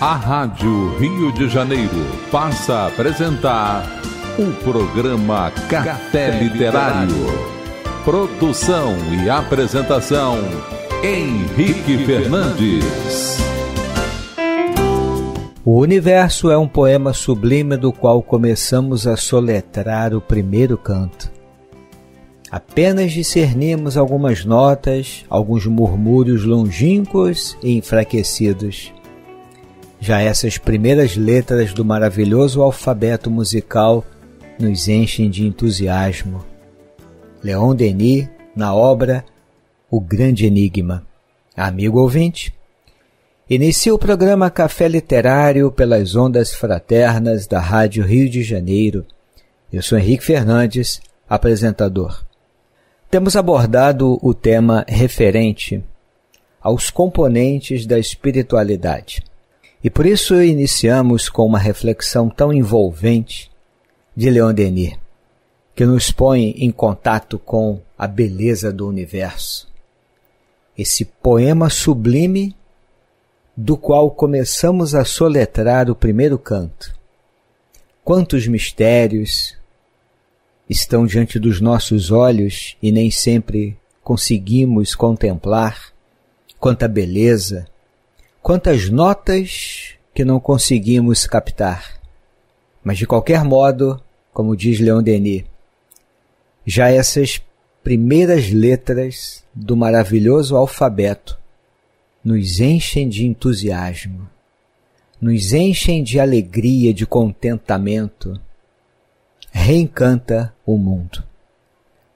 A Rádio Rio de Janeiro passa a apresentar o programa Café Literário. Produção e apresentação Henrique Fernandes. O universo é um poema sublime do qual começamos a soletrar o primeiro canto. Apenas discernimos algumas notas, alguns murmúrios longínquos e enfraquecidos já essas primeiras letras do maravilhoso alfabeto musical nos enchem de entusiasmo. Leon Denis, na obra O Grande Enigma. Amigo ouvinte, inicia o programa Café Literário pelas ondas fraternas da Rádio Rio de Janeiro. Eu sou Henrique Fernandes, apresentador. Temos abordado o tema referente aos componentes da espiritualidade. E por isso iniciamos com uma reflexão tão envolvente de Leon Denis, que nos põe em contato com a beleza do universo. Esse poema sublime do qual começamos a soletrar o primeiro canto. Quantos mistérios estão diante dos nossos olhos e nem sempre conseguimos contemplar, quanta beleza, quantas notas que não conseguimos captar. Mas de qualquer modo, como diz Leon Denis, já essas primeiras letras do maravilhoso alfabeto nos enchem de entusiasmo, nos enchem de alegria, de contentamento, reencanta o mundo.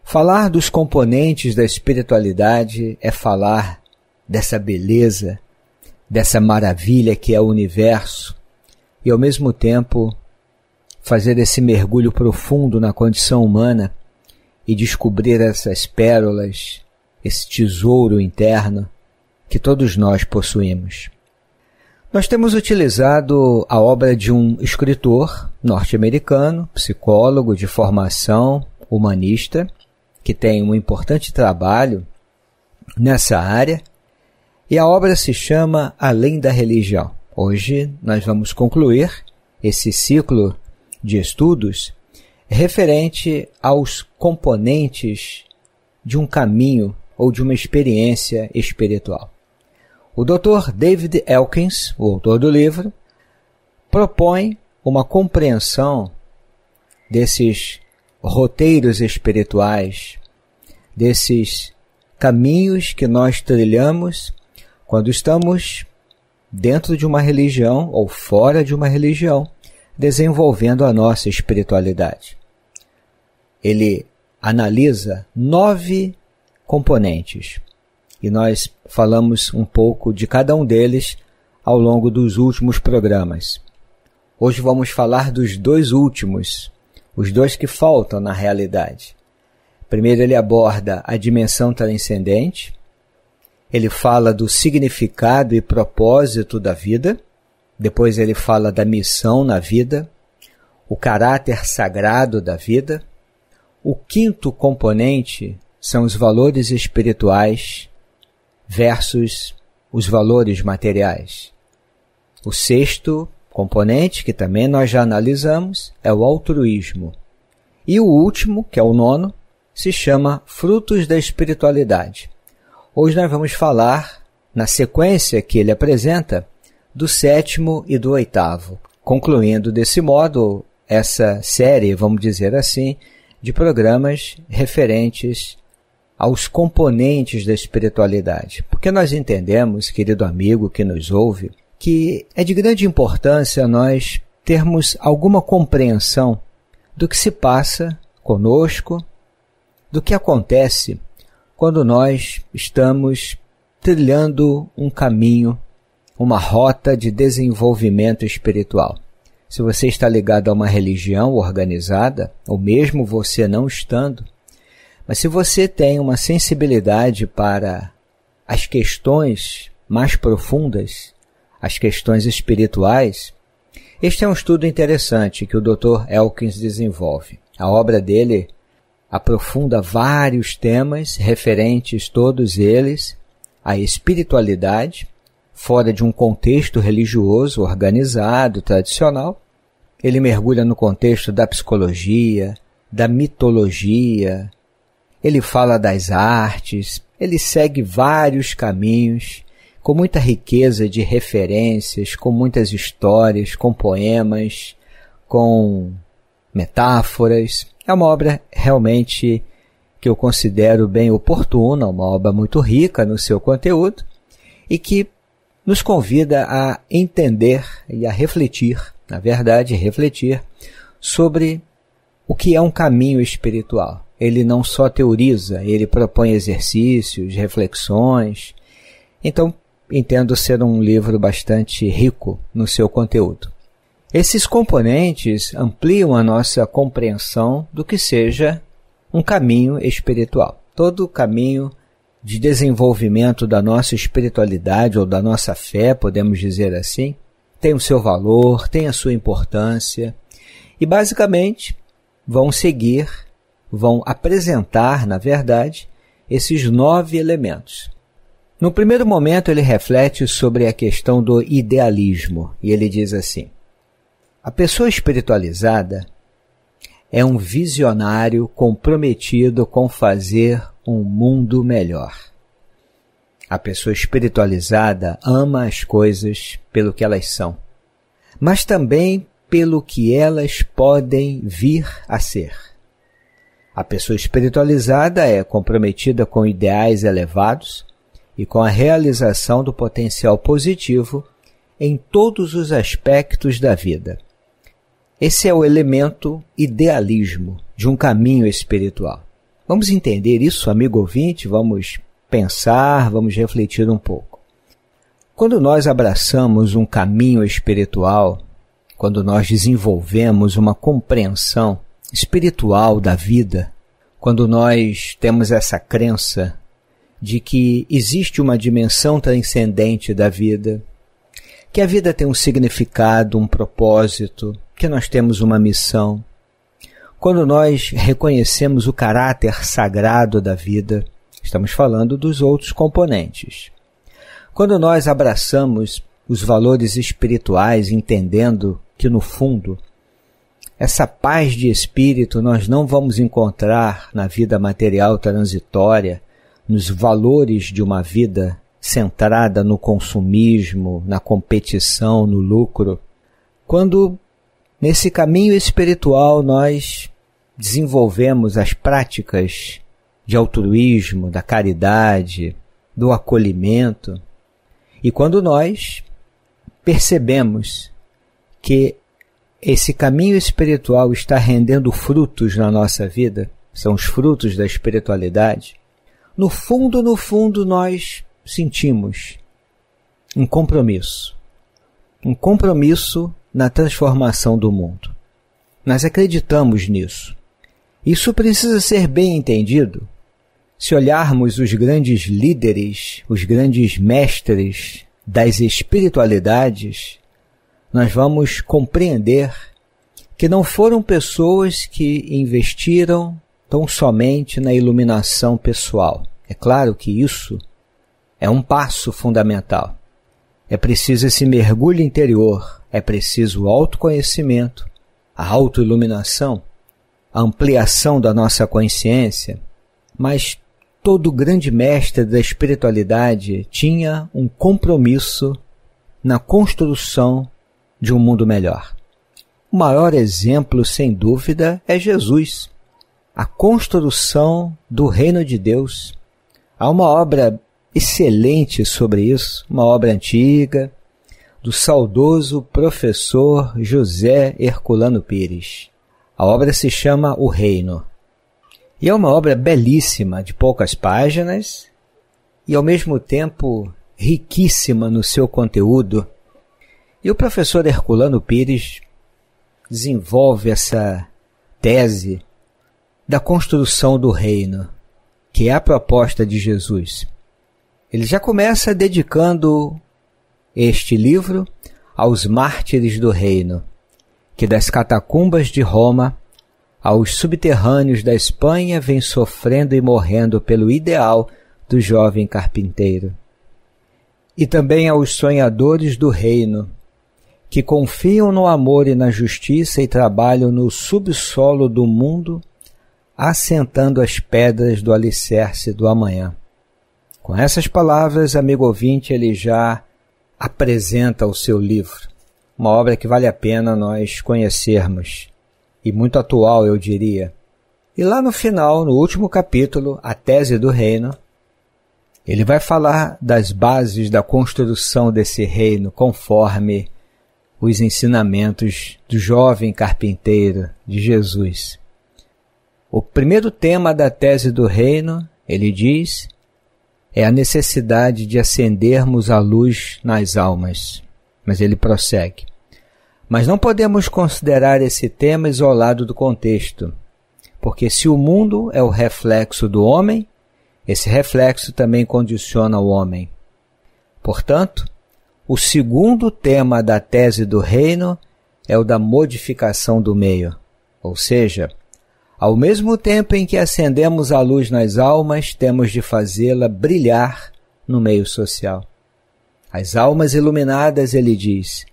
Falar dos componentes da espiritualidade é falar dessa beleza dessa maravilha que é o universo e ao mesmo tempo fazer esse mergulho profundo na condição humana e descobrir essas pérolas, esse tesouro interno que todos nós possuímos. Nós temos utilizado a obra de um escritor norte-americano, psicólogo de formação humanista, que tem um importante trabalho nessa área e a obra se chama Além da Religião. Hoje nós vamos concluir esse ciclo de estudos referente aos componentes de um caminho ou de uma experiência espiritual. O Dr. David Elkins, o autor do livro, propõe uma compreensão desses roteiros espirituais, desses caminhos que nós trilhamos quando estamos dentro de uma religião ou fora de uma religião, desenvolvendo a nossa espiritualidade. Ele analisa nove componentes e nós falamos um pouco de cada um deles ao longo dos últimos programas. Hoje vamos falar dos dois últimos, os dois que faltam na realidade. Primeiro, ele aborda a dimensão transcendente ele fala do significado e propósito da vida, depois ele fala da missão na vida, o caráter sagrado da vida. O quinto componente são os valores espirituais versus os valores materiais. O sexto componente, que também nós já analisamos, é o altruísmo. E o último, que é o nono, se chama frutos da espiritualidade. Hoje nós vamos falar, na sequência que ele apresenta, do sétimo e do oitavo, concluindo desse modo essa série, vamos dizer assim, de programas referentes aos componentes da espiritualidade. Porque nós entendemos, querido amigo que nos ouve, que é de grande importância nós termos alguma compreensão do que se passa conosco, do que acontece quando nós estamos trilhando um caminho, uma rota de desenvolvimento espiritual. Se você está ligado a uma religião organizada, ou mesmo você não estando, mas se você tem uma sensibilidade para as questões mais profundas, as questões espirituais, este é um estudo interessante que o Dr. Elkins desenvolve. A obra dele aprofunda vários temas referentes, todos eles, à espiritualidade, fora de um contexto religioso organizado, tradicional. Ele mergulha no contexto da psicologia, da mitologia, ele fala das artes, ele segue vários caminhos, com muita riqueza de referências, com muitas histórias, com poemas, com metáforas. É uma obra realmente que eu considero bem oportuna, uma obra muito rica no seu conteúdo e que nos convida a entender e a refletir, na verdade, refletir sobre o que é um caminho espiritual. Ele não só teoriza, ele propõe exercícios, reflexões. Então, entendo ser um livro bastante rico no seu conteúdo. Esses componentes ampliam a nossa compreensão do que seja um caminho espiritual. Todo caminho de desenvolvimento da nossa espiritualidade ou da nossa fé, podemos dizer assim, tem o seu valor, tem a sua importância e basicamente vão seguir, vão apresentar, na verdade, esses nove elementos. No primeiro momento, ele reflete sobre a questão do idealismo e ele diz assim: a pessoa espiritualizada é um visionário comprometido com fazer um mundo melhor. A pessoa espiritualizada ama as coisas pelo que elas são, mas também pelo que elas podem vir a ser. A pessoa espiritualizada é comprometida com ideais elevados e com a realização do potencial positivo em todos os aspectos da vida esse é o elemento idealismo de um caminho espiritual. Vamos entender isso, amigo ouvinte, vamos pensar, vamos refletir um pouco. Quando nós abraçamos um caminho espiritual, quando nós desenvolvemos uma compreensão espiritual da vida, quando nós temos essa crença de que existe uma dimensão transcendente da vida, que a vida tem um significado, um propósito, que nós temos uma missão, quando nós reconhecemos o caráter sagrado da vida, estamos falando dos outros componentes. Quando nós abraçamos os valores espirituais, entendendo que, no fundo, essa paz de espírito nós não vamos encontrar na vida material transitória, nos valores de uma vida centrada no consumismo, na competição, no lucro. Quando Nesse caminho espiritual, nós desenvolvemos as práticas de altruísmo, da caridade, do acolhimento. E quando nós percebemos que esse caminho espiritual está rendendo frutos na nossa vida, são os frutos da espiritualidade, no fundo, no fundo, nós sentimos um compromisso. Um compromisso na transformação do mundo. Nós acreditamos nisso. Isso precisa ser bem entendido. Se olharmos os grandes líderes, os grandes mestres das espiritualidades, nós vamos compreender que não foram pessoas que investiram tão somente na iluminação pessoal. É claro que isso é um passo fundamental. É preciso esse mergulho interior, é preciso o autoconhecimento, a autoiluminação, a ampliação da nossa consciência. Mas todo grande mestre da espiritualidade tinha um compromisso na construção de um mundo melhor. O maior exemplo, sem dúvida, é Jesus. A construção do reino de Deus. Há uma obra excelente sobre isso, uma obra antiga, do saudoso professor José Herculano Pires. A obra se chama O Reino. E é uma obra belíssima, de poucas páginas, e ao mesmo tempo riquíssima no seu conteúdo. E o professor Herculano Pires desenvolve essa tese da construção do reino, que é a proposta de Jesus. Ele já começa dedicando este livro aos mártires do reino, que das catacumbas de Roma aos subterrâneos da Espanha vem sofrendo e morrendo pelo ideal do jovem carpinteiro. E também aos sonhadores do reino, que confiam no amor e na justiça e trabalham no subsolo do mundo, assentando as pedras do alicerce do amanhã. Com essas palavras, amigo ouvinte, ele já apresenta o seu livro, uma obra que vale a pena nós conhecermos e muito atual, eu diria. E lá no final, no último capítulo, A Tese do Reino, ele vai falar das bases da construção desse reino conforme os ensinamentos do jovem carpinteiro de Jesus. O primeiro tema da tese do reino, ele diz, é a necessidade de acendermos a luz nas almas. Mas ele prossegue. Mas não podemos considerar esse tema isolado do contexto, porque se o mundo é o reflexo do homem, esse reflexo também condiciona o homem. Portanto, o segundo tema da tese do reino é o da modificação do meio, ou seja, ao mesmo tempo em que acendemos a luz nas almas, temos de fazê-la brilhar no meio social. As almas iluminadas, ele diz,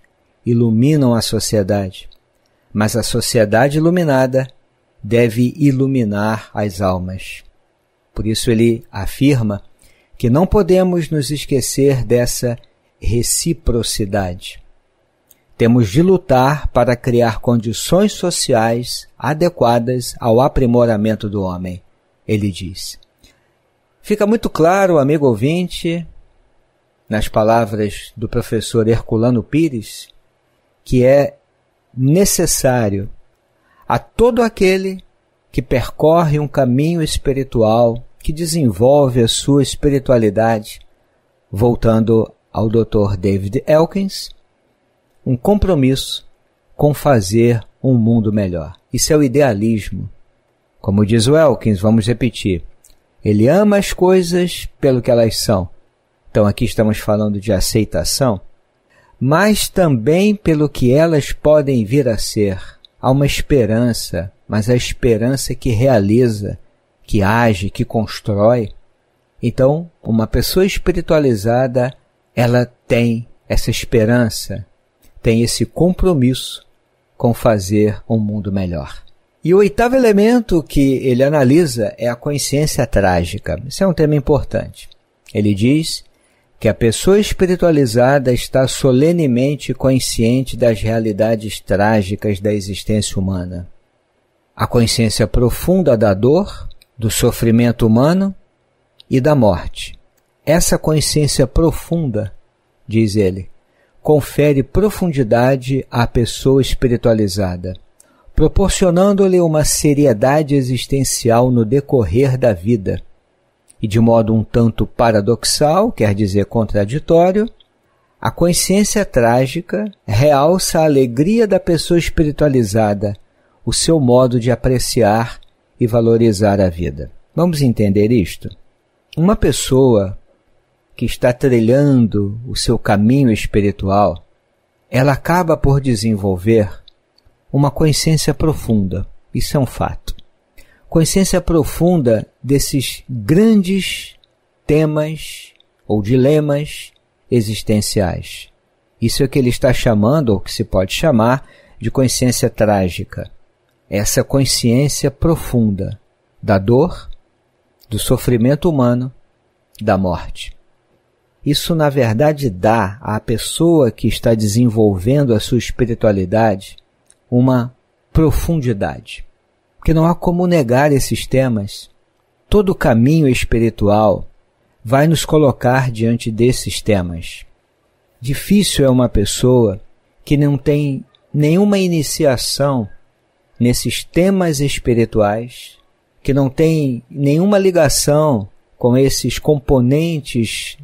iluminam a sociedade, mas a sociedade iluminada deve iluminar as almas. Por isso ele afirma que não podemos nos esquecer dessa reciprocidade. Temos de lutar para criar condições sociais adequadas ao aprimoramento do homem, ele diz. Fica muito claro, amigo ouvinte, nas palavras do professor Herculano Pires, que é necessário a todo aquele que percorre um caminho espiritual, que desenvolve a sua espiritualidade, voltando ao Dr. David Elkins, um compromisso com fazer um mundo melhor. Isso é o idealismo. Como diz Elkins, vamos repetir. Ele ama as coisas pelo que elas são. Então aqui estamos falando de aceitação, mas também pelo que elas podem vir a ser. Há uma esperança, mas a esperança que realiza, que age, que constrói. Então, uma pessoa espiritualizada, ela tem essa esperança, tem esse compromisso com fazer um mundo melhor. E o oitavo elemento que ele analisa é a consciência trágica. Isso é um tema importante. Ele diz que a pessoa espiritualizada está solenemente consciente das realidades trágicas da existência humana. A consciência profunda da dor, do sofrimento humano e da morte. Essa consciência profunda, diz ele, confere profundidade à pessoa espiritualizada, proporcionando-lhe uma seriedade existencial no decorrer da vida. E de modo um tanto paradoxal, quer dizer contraditório, a consciência trágica realça a alegria da pessoa espiritualizada, o seu modo de apreciar e valorizar a vida. Vamos entender isto? Uma pessoa que está trilhando o seu caminho espiritual, ela acaba por desenvolver uma consciência profunda. Isso é um fato. Consciência profunda desses grandes temas ou dilemas existenciais. Isso é o que ele está chamando, ou que se pode chamar, de consciência trágica. Essa consciência profunda da dor, do sofrimento humano, da morte. Isso, na verdade, dá à pessoa que está desenvolvendo a sua espiritualidade uma profundidade. Porque não há como negar esses temas. Todo caminho espiritual vai nos colocar diante desses temas. Difícil é uma pessoa que não tem nenhuma iniciação nesses temas espirituais, que não tem nenhuma ligação com esses componentes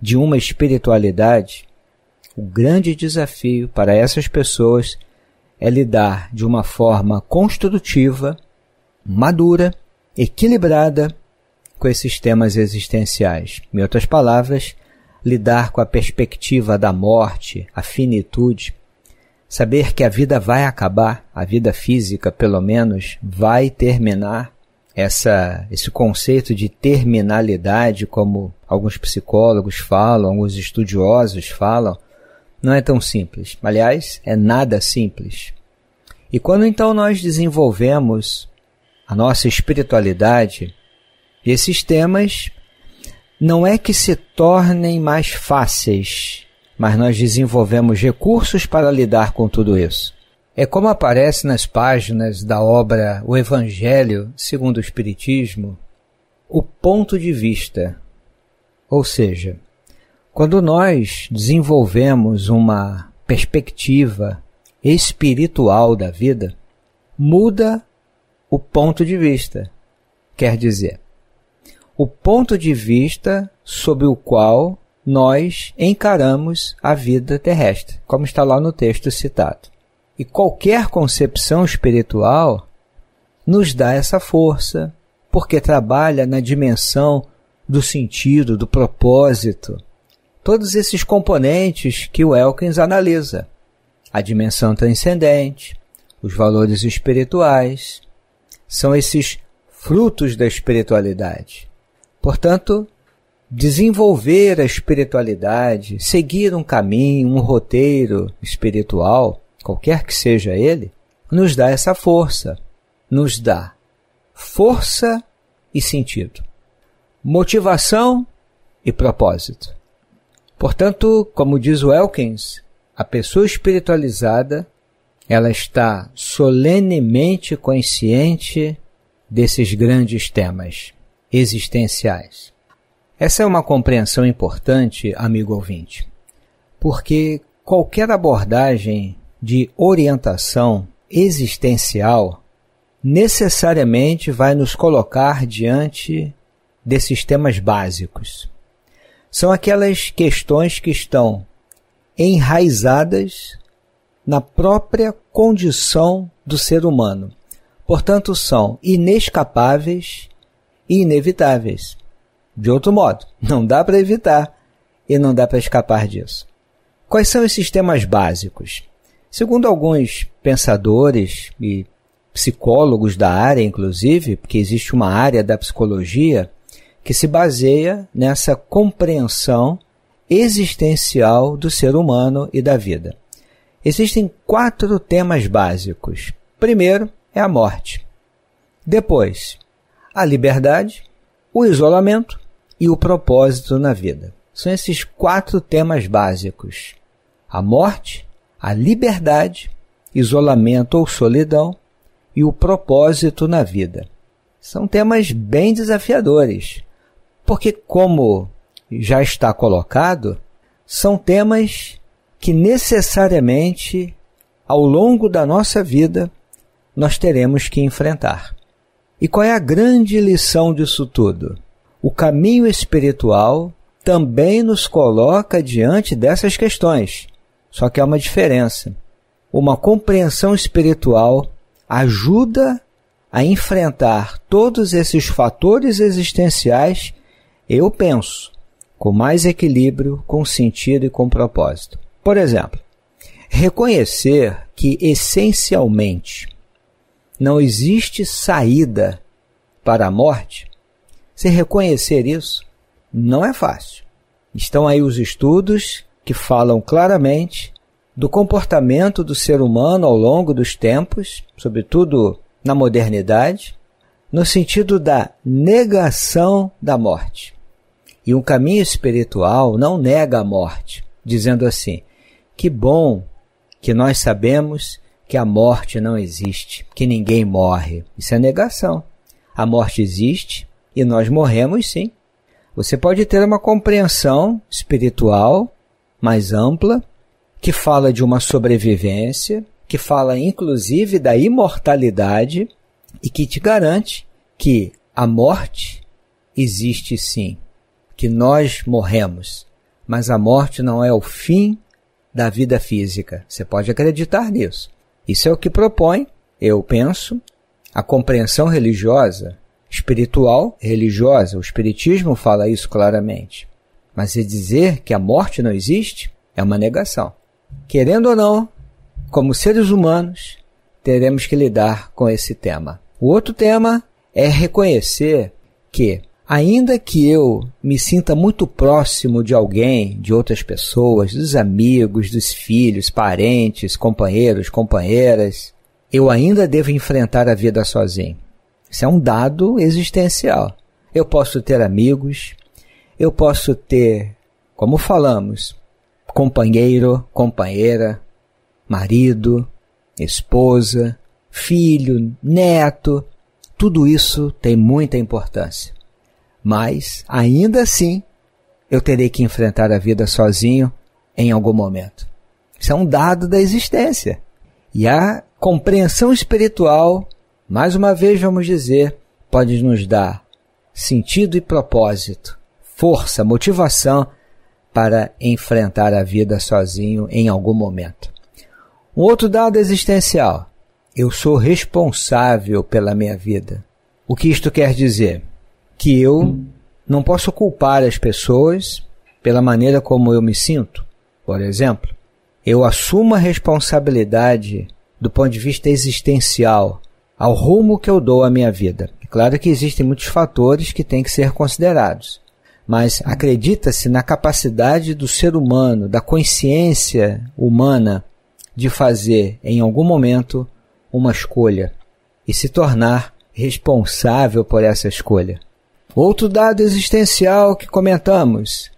de uma espiritualidade, o grande desafio para essas pessoas é lidar de uma forma construtiva, madura, equilibrada com esses temas existenciais. Em outras palavras, lidar com a perspectiva da morte, a finitude, saber que a vida vai acabar, a vida física, pelo menos, vai terminar. Essa, esse conceito de terminalidade como alguns psicólogos falam, alguns estudiosos falam, não é tão simples. Aliás, é nada simples. E quando então nós desenvolvemos a nossa espiritualidade, esses temas não é que se tornem mais fáceis, mas nós desenvolvemos recursos para lidar com tudo isso. É como aparece nas páginas da obra O Evangelho segundo o Espiritismo, o ponto de vista ou seja, quando nós desenvolvemos uma perspectiva espiritual da vida, muda o ponto de vista. Quer dizer, o ponto de vista sobre o qual nós encaramos a vida terrestre, como está lá no texto citado. E qualquer concepção espiritual nos dá essa força, porque trabalha na dimensão do sentido, do propósito. Todos esses componentes que o Elkins analisa: a dimensão transcendente, os valores espirituais, são esses frutos da espiritualidade. Portanto, desenvolver a espiritualidade, seguir um caminho, um roteiro espiritual, qualquer que seja ele, nos dá essa força, nos dá força e sentido motivação e propósito. Portanto, como diz o Elkins, a pessoa espiritualizada, ela está solenemente consciente desses grandes temas existenciais. Essa é uma compreensão importante, amigo ouvinte, porque qualquer abordagem de orientação existencial necessariamente vai nos colocar diante de sistemas básicos. São aquelas questões que estão enraizadas na própria condição do ser humano. Portanto, são inescapáveis e inevitáveis. De outro modo, não dá para evitar e não dá para escapar disso. Quais são esses temas básicos? Segundo alguns pensadores e psicólogos da área, inclusive, porque existe uma área da psicologia que se baseia nessa compreensão existencial do ser humano e da vida. Existem quatro temas básicos. Primeiro é a morte. Depois, a liberdade, o isolamento e o propósito na vida. São esses quatro temas básicos: a morte, a liberdade, isolamento ou solidão e o propósito na vida. São temas bem desafiadores, porque, como já está colocado, são temas que necessariamente, ao longo da nossa vida, nós teremos que enfrentar. E qual é a grande lição disso tudo? O caminho espiritual também nos coloca diante dessas questões, só que há uma diferença. Uma compreensão espiritual ajuda a enfrentar todos esses fatores existenciais eu penso com mais equilíbrio, com sentido e com propósito. Por exemplo, reconhecer que essencialmente não existe saída para a morte, se reconhecer isso não é fácil. Estão aí os estudos que falam claramente do comportamento do ser humano ao longo dos tempos, sobretudo na modernidade, no sentido da negação da morte e um caminho espiritual não nega a morte, dizendo assim: que bom que nós sabemos que a morte não existe, que ninguém morre. Isso é negação. A morte existe e nós morremos sim. Você pode ter uma compreensão espiritual mais ampla, que fala de uma sobrevivência, que fala inclusive da imortalidade e que te garante que a morte existe sim que nós morremos, mas a morte não é o fim da vida física. Você pode acreditar nisso. Isso é o que propõe, eu penso, a compreensão religiosa, espiritual, religiosa. O Espiritismo fala isso claramente. Mas dizer que a morte não existe é uma negação. Querendo ou não, como seres humanos, teremos que lidar com esse tema. O outro tema é reconhecer que Ainda que eu me sinta muito próximo de alguém, de outras pessoas, dos amigos, dos filhos, parentes, companheiros, companheiras, eu ainda devo enfrentar a vida sozinho. Isso é um dado existencial. Eu posso ter amigos, eu posso ter, como falamos, companheiro, companheira, marido, esposa, filho, neto. Tudo isso tem muita importância mas ainda assim eu terei que enfrentar a vida sozinho em algum momento. Isso é um dado da existência. E a compreensão espiritual, mais uma vez vamos dizer, pode nos dar sentido e propósito, força, motivação para enfrentar a vida sozinho em algum momento. Um outro dado existencial: eu sou responsável pela minha vida. O que isto quer dizer? que eu não posso culpar as pessoas pela maneira como eu me sinto, por exemplo. Eu assumo a responsabilidade do ponto de vista existencial ao rumo que eu dou à minha vida. É claro que existem muitos fatores que têm que ser considerados, mas acredita-se na capacidade do ser humano, da consciência humana, de fazer em algum momento uma escolha e se tornar responsável por essa escolha. Outro dado existencial que comentamos: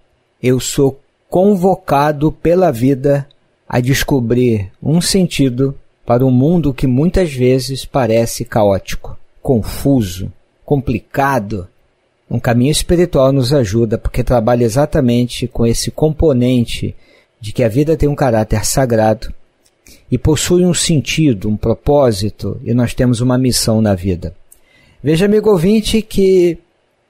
eu sou convocado pela vida a descobrir um sentido para um mundo que muitas vezes parece caótico, confuso, complicado. Um caminho espiritual nos ajuda porque trabalha exatamente com esse componente de que a vida tem um caráter sagrado e possui um sentido, um propósito, e nós temos uma missão na vida. Veja, amigo ouvinte, que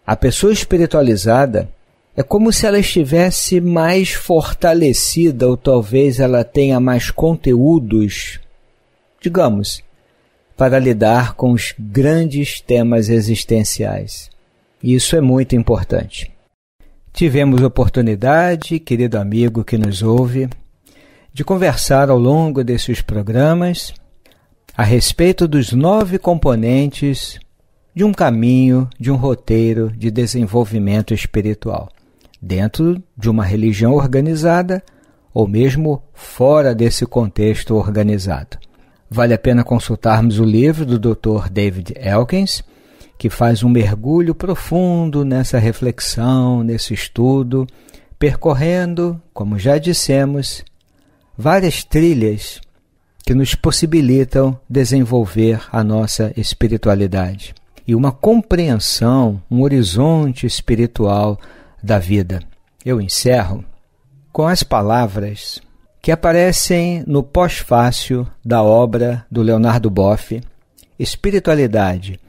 a pessoa espiritualizada é como se ela estivesse mais fortalecida ou talvez ela tenha mais conteúdos, digamos, para lidar com os grandes temas existenciais. Isso é muito importante. Tivemos oportunidade, querido amigo que nos ouve, de conversar ao longo desses programas a respeito dos nove componentes de um caminho, de um roteiro de desenvolvimento espiritual, dentro de uma religião organizada ou mesmo fora desse contexto organizado. Vale a pena consultarmos o livro do Dr. David Elkins, que faz um mergulho profundo nessa reflexão, nesse estudo, percorrendo, como já dissemos, várias trilhas que nos possibilitam desenvolver a nossa espiritualidade e uma compreensão, um horizonte espiritual da vida. Eu encerro com as palavras que aparecem no pós-fácil da obra do Leonardo Boff, Espiritualidade,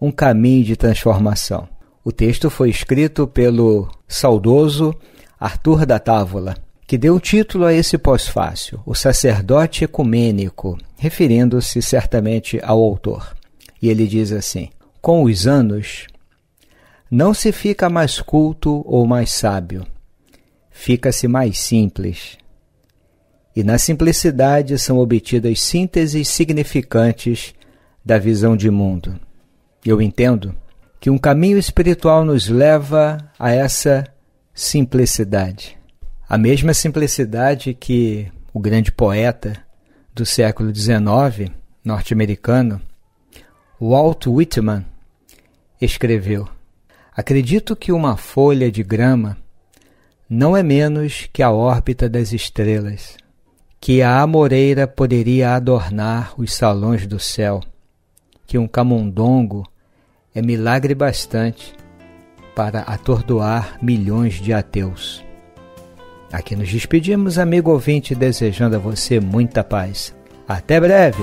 um caminho de transformação. O texto foi escrito pelo saudoso Arthur da Távola, que deu título a esse pós-fácil, o sacerdote ecumênico, referindo-se certamente ao autor. E ele diz assim: com os anos, não se fica mais culto ou mais sábio, fica-se mais simples. E na simplicidade são obtidas sínteses significantes da visão de mundo. Eu entendo que um caminho espiritual nos leva a essa simplicidade. A mesma simplicidade que o grande poeta do século XIX norte-americano, Walt Whitman, escreveu: Acredito que uma folha de grama não é menos que a órbita das estrelas, que a amoreira poderia adornar os salões do céu, que um camundongo é milagre bastante para atordoar milhões de ateus. Aqui nos despedimos, amigo ouvinte, desejando a você muita paz. Até breve!